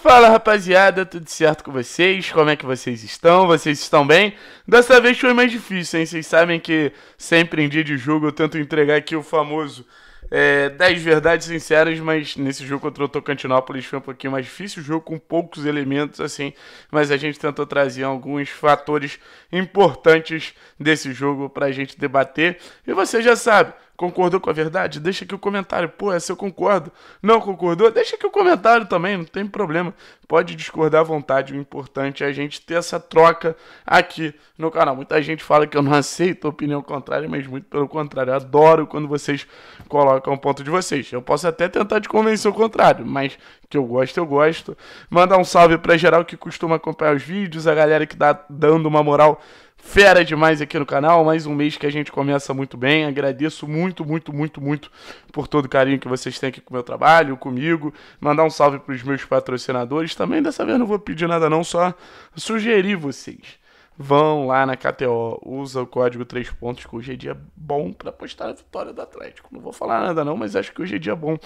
Fala rapaziada, tudo certo com vocês? Como é que vocês estão? Vocês estão bem? Dessa vez foi mais difícil, hein? Vocês sabem que sempre em dia de jogo eu tento entregar aqui o famoso é, 10 verdades sinceras, mas nesse jogo contra o Tocantinópolis foi um pouquinho mais difícil, jogo com poucos elementos assim, mas a gente tentou trazer alguns fatores importantes desse jogo pra gente debater. E você já sabe, Concordou com a verdade? Deixa aqui o comentário. Pô, essa eu concordo. Não concordou? Deixa aqui o comentário também, não tem problema. Pode discordar à vontade. O importante é a gente ter essa troca aqui no canal. Muita gente fala que eu não aceito a opinião contrária, mas muito pelo contrário. Eu adoro quando vocês colocam o ponto de vocês. Eu posso até tentar te convencer o contrário, mas que eu gosto, eu gosto. Mandar um salve para geral que costuma acompanhar os vídeos, a galera que tá dando uma moral fera demais aqui no canal. Mais um mês que a gente começa muito bem. Agradeço muito, muito, muito, muito por todo o carinho que vocês têm aqui com o meu trabalho, comigo. Mandar um salve para os meus patrocinadores. Também dessa vez não vou pedir nada não, só sugerir vocês Vão lá na KTO, usa o código 3 pontos, que hoje é dia bom para apostar na vitória do Atlético. Não vou falar nada não, mas acho que hoje é dia bom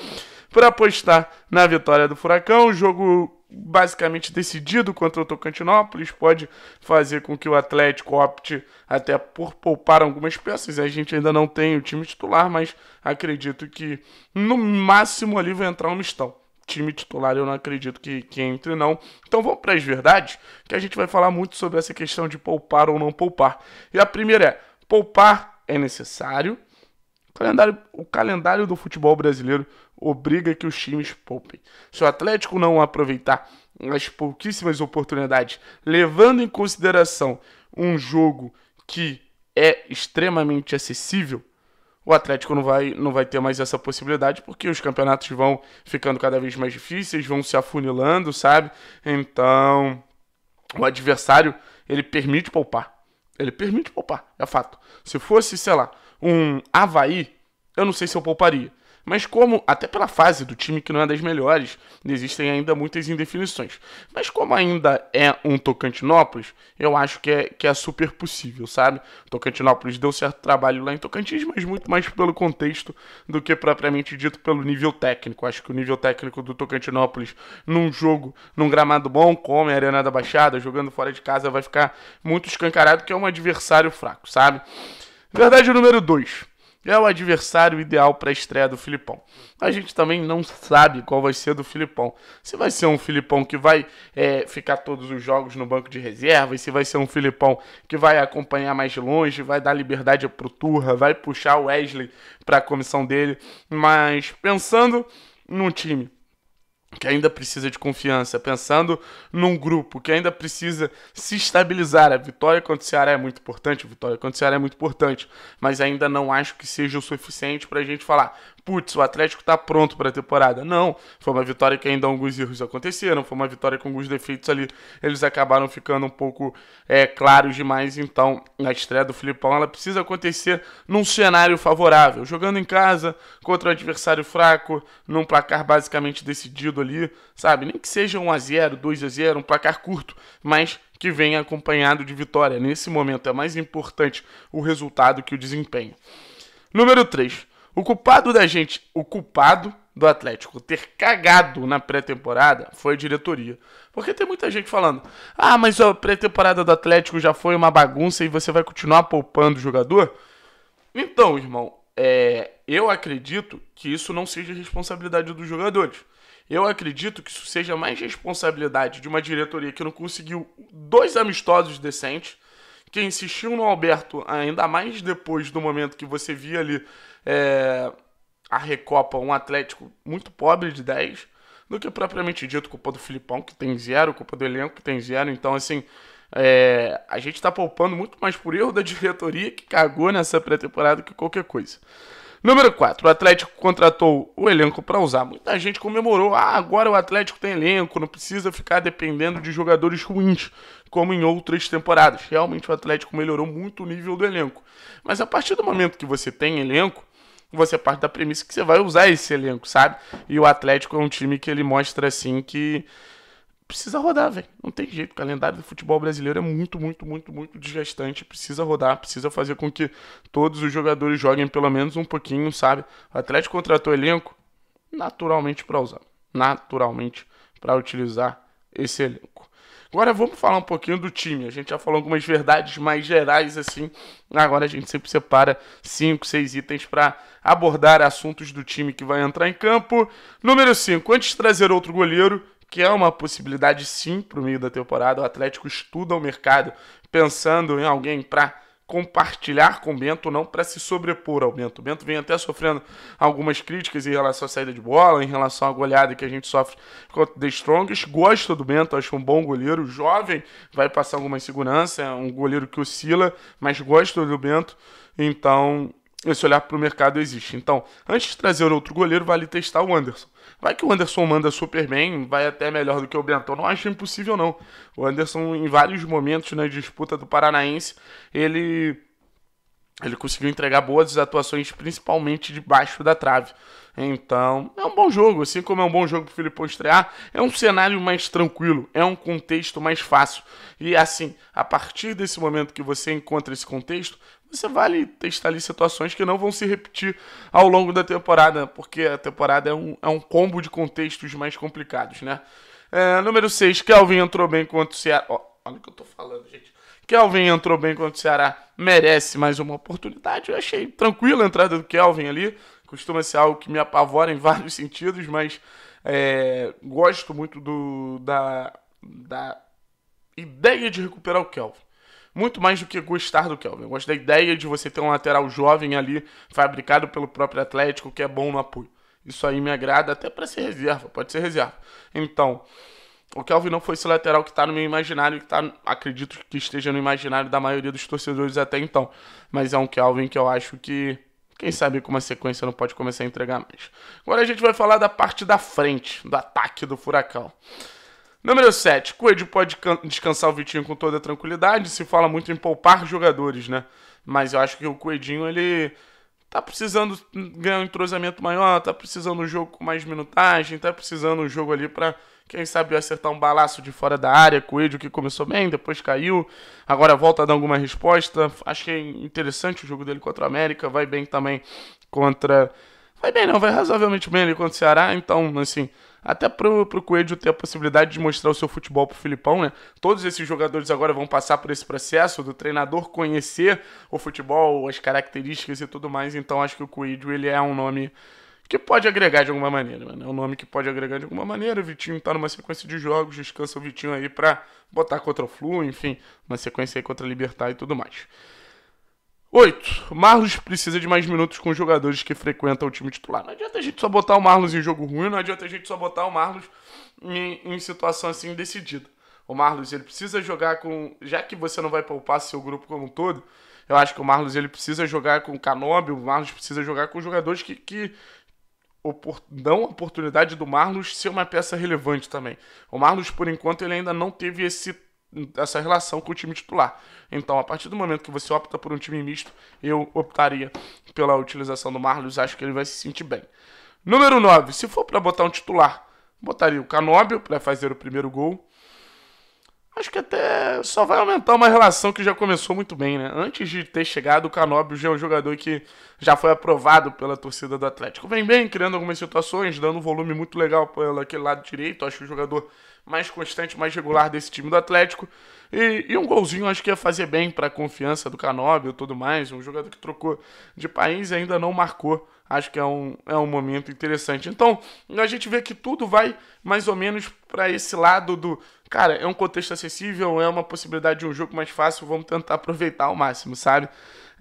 para apostar na vitória do Furacão. O jogo basicamente decidido contra o Tocantinópolis, pode fazer com que o Atlético opte até por poupar algumas peças. A gente ainda não tem o time titular, mas acredito que no máximo ali vai entrar um mistão time titular eu não acredito que, que entre, não. Então vamos para as verdades, que a gente vai falar muito sobre essa questão de poupar ou não poupar. E a primeira é: poupar é necessário. O calendário, o calendário do futebol brasileiro obriga que os times poupem. Se o Atlético não aproveitar as pouquíssimas oportunidades, levando em consideração um jogo que é extremamente acessível, o Atlético não vai, não vai ter mais essa possibilidade, porque os campeonatos vão ficando cada vez mais difíceis, vão se afunilando, sabe? Então, o adversário, ele permite poupar. Ele permite poupar, é fato. Se fosse, sei lá, um Havaí, eu não sei se eu pouparia. Mas como, até pela fase do time que não é das melhores, existem ainda muitas indefinições. Mas como ainda é um Tocantinópolis, eu acho que é, que é super possível, sabe? Tocantinópolis deu certo trabalho lá em Tocantins, mas muito mais pelo contexto do que propriamente dito pelo nível técnico. Acho que o nível técnico do Tocantinópolis num jogo, num gramado bom, como a Arena da Baixada, jogando fora de casa, vai ficar muito escancarado que é um adversário fraco, sabe? Verdade número 2 é o adversário ideal para a estreia do Filipão. A gente também não sabe qual vai ser do Filipão. Se vai ser um Filipão que vai é, ficar todos os jogos no banco de reservas, se vai ser um Filipão que vai acompanhar mais de longe, vai dar liberdade para o Turra, vai puxar o Wesley para a comissão dele. Mas pensando num time que ainda precisa de confiança, pensando num grupo que ainda precisa se estabilizar. A vitória contra o Ceará é muito importante, a vitória contra o Ceará é muito importante, mas ainda não acho que seja o suficiente para a gente falar, putz, o Atlético está pronto para a temporada. Não, foi uma vitória que ainda alguns erros aconteceram, foi uma vitória com alguns defeitos ali. Eles acabaram ficando um pouco é, claros demais, então a estreia do Filipão ela precisa acontecer num cenário favorável, jogando em casa contra um adversário fraco, num placar basicamente decidido ali, sabe? Nem que seja 1 a 0, 2 a 0, um placar curto, mas que venha acompanhado de vitória. Nesse momento é mais importante o resultado que o desempenho. Número 3. O culpado da gente, o culpado do Atlético ter cagado na pré-temporada foi a diretoria. Porque tem muita gente falando: ah, mas a pré-temporada do Atlético já foi uma bagunça e você vai continuar poupando o jogador? Então, irmão, é, eu acredito que isso não seja responsabilidade dos jogadores. Eu acredito que isso seja mais responsabilidade de uma diretoria que não conseguiu dois amistosos decentes, que insistiu no Alberto ainda mais depois do momento que você via ali é, a Recopa um Atlético muito pobre de 10, do que propriamente dito culpa do Filipão, que tem zero, culpa do elenco, que tem zero. Então, assim, é, a gente está poupando muito mais por erro da diretoria que cagou nessa pré-temporada que qualquer coisa. Número 4, o Atlético contratou o elenco para usar. Muita gente comemorou, ah, agora o Atlético tem elenco, não precisa ficar dependendo de jogadores ruins, como em outras temporadas. Realmente o Atlético melhorou muito o nível do elenco. Mas a partir do momento que você tem elenco, você parte da premissa que você vai usar esse elenco, sabe? E o Atlético é um time que ele mostra assim que precisa rodar, velho. Não tem jeito. O calendário do futebol brasileiro é muito, muito, muito, muito desgastante. Precisa rodar, precisa fazer com que todos os jogadores joguem pelo menos um pouquinho, sabe? O Atlético contratou elenco naturalmente para usar, naturalmente para utilizar esse elenco. Agora vamos falar um pouquinho do time. A gente já falou algumas verdades mais gerais assim. Agora a gente sempre separa cinco, seis itens para abordar assuntos do time que vai entrar em campo. Número 5, antes de trazer outro goleiro, que é uma possibilidade sim para o meio da temporada, o Atlético estuda o mercado pensando em alguém para compartilhar com o Bento, não para se sobrepor ao Bento. O Bento vem até sofrendo algumas críticas em relação à saída de bola, em relação à goleada que a gente sofre contra The Strongest. Gosto do Bento, acho um bom goleiro, jovem, vai passar alguma insegurança, é um goleiro que oscila, mas gosto do Bento. Então, esse olhar para o mercado existe. Então, antes de trazer outro goleiro, vale testar o Anderson. Vai que o Anderson manda super bem, vai até melhor do que o Bento. Não acho impossível, não. O Anderson, em vários momentos na disputa do Paranaense, ele, ele conseguiu entregar boas atuações, principalmente debaixo da trave. Então, é um bom jogo, assim como é um bom jogo pro Filipão estrear, é um cenário mais tranquilo, é um contexto mais fácil. E assim, a partir desse momento que você encontra esse contexto, você vale testar ali situações que não vão se repetir ao longo da temporada, porque a temporada é um, é um combo de contextos mais complicados, né? É, número 6, Kelvin entrou bem contra o Ceará. Oh, olha o que eu tô falando, gente. Kelvin entrou bem contra o Ceará, merece mais uma oportunidade. Eu achei tranquila a entrada do Kelvin ali. Costuma ser algo que me apavora em vários sentidos, mas é, gosto muito do, da, da ideia de recuperar o Kelvin muito mais do que gostar do Kelvin. Eu gosto da ideia de você ter um lateral jovem ali, fabricado pelo próprio Atlético, que é bom no apoio. Isso aí me agrada até para ser reserva, pode ser reserva. Então, o Kelvin não foi esse lateral que está no meu imaginário, que tá, acredito que esteja no imaginário da maioria dos torcedores até então. Mas é um Kelvin que eu acho que, quem sabe com uma sequência não pode começar a entregar mais. Agora a gente vai falar da parte da frente, do ataque do Furacão. Número 7. Coelho pode descansar o Vitinho com toda tranquilidade. Se fala muito em poupar jogadores, né? Mas eu acho que o Coedinho, ele tá precisando ganhar um entrosamento maior, tá precisando um jogo com mais minutagem, tá precisando um jogo ali para quem sabe acertar um balaço de fora da área, Coelho que começou bem, depois caiu, agora volta a dar alguma resposta. Achei é interessante o jogo dele contra o América, vai bem também contra vai bem não, vai razoavelmente bem ali contra o Ceará, então assim, até pro, pro Coelho ter a possibilidade de mostrar o seu futebol pro Filipão, né? Todos esses jogadores agora vão passar por esse processo do treinador conhecer o futebol, as características e tudo mais, então acho que o Coelho ele é um nome que pode agregar de alguma maneira, mano. Né? É um nome que pode agregar de alguma maneira. O Vitinho tá numa sequência de jogos, descansa o Vitinho aí pra botar contra o Flu, enfim, uma sequência aí contra a Libertar e tudo mais. 8. Marlos precisa de mais minutos com os jogadores que frequentam o time titular. Não adianta a gente só botar o Marlos em jogo ruim, não adianta a gente só botar o Marlos em, em situação assim decidida. O Marlos ele precisa jogar com. Já que você não vai poupar seu grupo como um todo, eu acho que o Marlos ele precisa jogar com o Canobi, o Marlos precisa jogar com jogadores que, que opor, dão a oportunidade do Marlos ser uma peça relevante também. O Marlos, por enquanto, ele ainda não teve esse essa relação com o time titular. Então, a partir do momento que você opta por um time misto, eu optaria pela utilização do Marlos, acho que ele vai se sentir bem. Número 9, se for para botar um titular, botaria o Canóbio para fazer o primeiro gol. Acho que até só vai aumentar uma relação que já começou muito bem, né? Antes de ter chegado, o Canóbio já é um jogador que já foi aprovado pela torcida do Atlético. Vem bem, criando algumas situações, dando um volume muito legal pelo aquele lado direito. Acho que o jogador mais constante, mais regular desse time do Atlético. E, e um golzinho acho que ia fazer bem para a confiança do Canóbio e tudo mais. Um jogador que trocou de país e ainda não marcou. Acho que é um, é um momento interessante. Então, a gente vê que tudo vai mais ou menos para esse lado do. Cara, é um contexto acessível, é uma possibilidade de um jogo mais fácil, vamos tentar aproveitar ao máximo, sabe?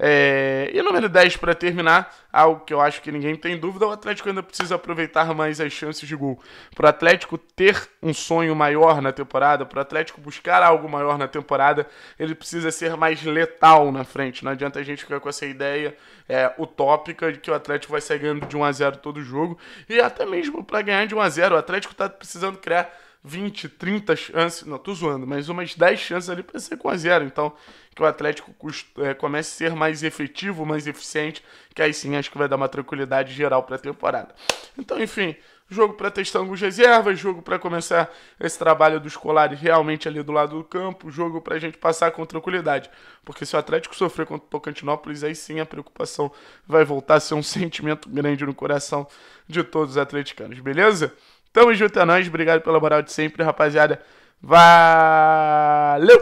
É... E número 10, para terminar, algo que eu acho que ninguém tem dúvida, o Atlético ainda precisa aproveitar mais as chances de gol. Para o Atlético ter um sonho maior na temporada, para o Atlético buscar algo maior na temporada, ele precisa ser mais letal na frente. Não adianta a gente ficar com essa ideia é, utópica de que o Atlético vai sair ganhando de 1 a 0 todo jogo, e até mesmo para ganhar de 1 a 0 o Atlético está precisando criar 20, 30 chances, não, tô zoando, mas umas 10 chances ali para ser com a zero. Então, que o Atlético é, comece a ser mais efetivo, mais eficiente, que aí sim acho que vai dar uma tranquilidade geral para a temporada. Então, enfim, jogo para testar algumas reservas, jogo para começar esse trabalho dos colares realmente ali do lado do campo, jogo para a gente passar com tranquilidade. Porque se o Atlético sofrer contra o Tocantinópolis, aí sim a preocupação vai voltar a ser um sentimento grande no coração de todos os atleticanos, beleza? Tamo junto, é nóis. Obrigado pela moral de sempre, rapaziada. Valeu!